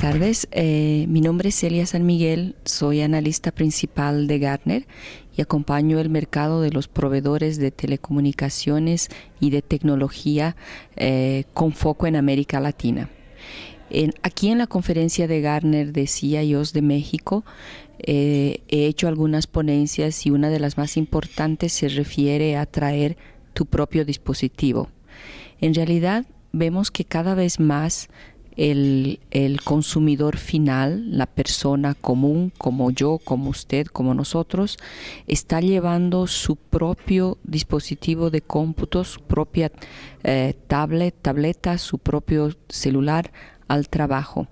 Buenas tardes, eh, mi nombre es Elia San Miguel, soy analista principal de Gartner y acompaño el mercado de los proveedores de telecomunicaciones y de tecnología eh, con foco en América Latina. En, aquí en la conferencia de Gartner de CIOs de México eh, he hecho algunas ponencias y una de las más importantes se refiere a traer tu propio dispositivo. En realidad vemos que cada vez más el, el consumidor final, la persona común, como yo, como usted, como nosotros, está llevando su propio dispositivo de cómputo, su propia eh, tablet, tableta, su propio celular al trabajo.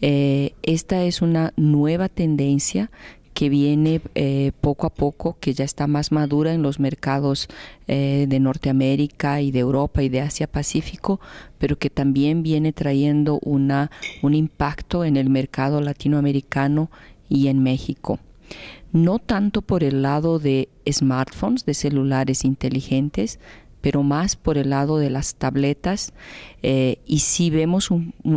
Eh, esta es una nueva tendencia que viene eh, poco a poco, que ya está más madura en los mercados eh, de Norteamérica y de Europa y de Asia Pacífico, pero que también viene trayendo una, un impacto en el mercado latinoamericano y en México. No tanto por el lado de smartphones, de celulares inteligentes, pero más por el lado de las tabletas. Eh, y si vemos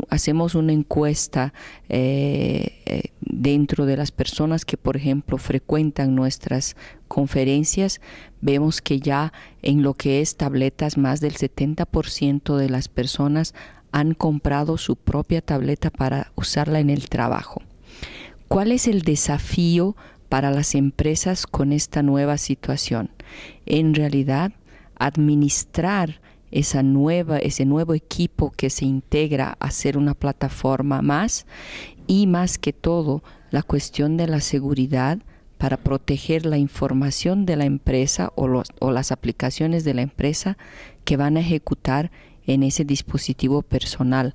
hacemos una encuesta eh, eh, dentro de las personas que, por ejemplo, frecuentan nuestras conferencias, vemos que ya en lo que es tabletas, más del 70% de las personas han comprado su propia tableta para usarla en el trabajo. ¿Cuál es el desafío para las empresas con esta nueva situación? En realidad, administrar esa nueva, ese nuevo equipo que se integra a ser una plataforma más y más que todo la cuestión de la seguridad para proteger la información de la empresa o, o las aplicaciones de la empresa que van a ejecutar en ese dispositivo personal,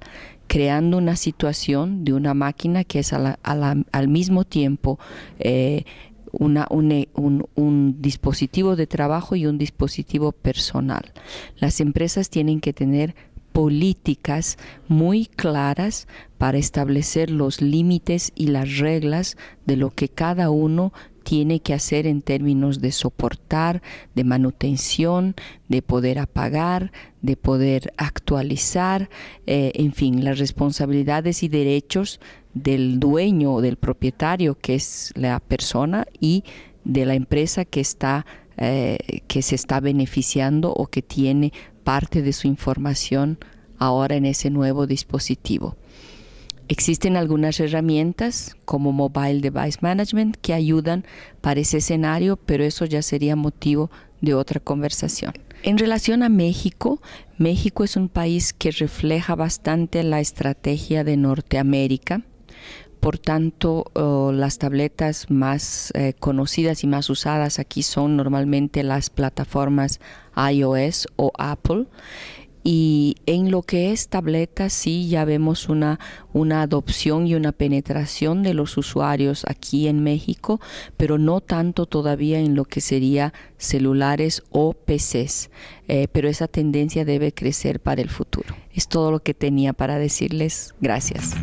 creando una situación de una máquina que es al mismo tiempo eh, eh, un, dispositivo de trabajo y un dispositivo personal. Las empresas tienen que tener políticas muy claras para establecer los límites y las reglas de lo que cada uno tiene que hacer en términos de soportar, de manutención, de poder apagar, de poder actualizar, eh, en fin, las responsabilidades y derechos del dueño o del propietario, que es la persona, y de la empresa que, está, eh, que se está beneficiando o que tiene parte de su información ahora en ese nuevo dispositivo. Existen algunas herramientas como Mobile Device Management que ayudan para ese escenario, pero eso ya sería motivo de otra conversación. En relación a México, México es un país que refleja bastante la estrategia de Norteamérica por tanto, eh, las tabletas más eh, conocidas y más usadas aquí son normalmente las plataformas iOS o Apple. Y en lo que es tabletas, sí, ya vemos una, adopción y una penetración de los usuarios aquí en México, pero no tanto todavía en lo que sería celulares o PCs. Eh, pero esa tendencia debe crecer para el futuro. Es todo lo que tenía para decirles. Gracias.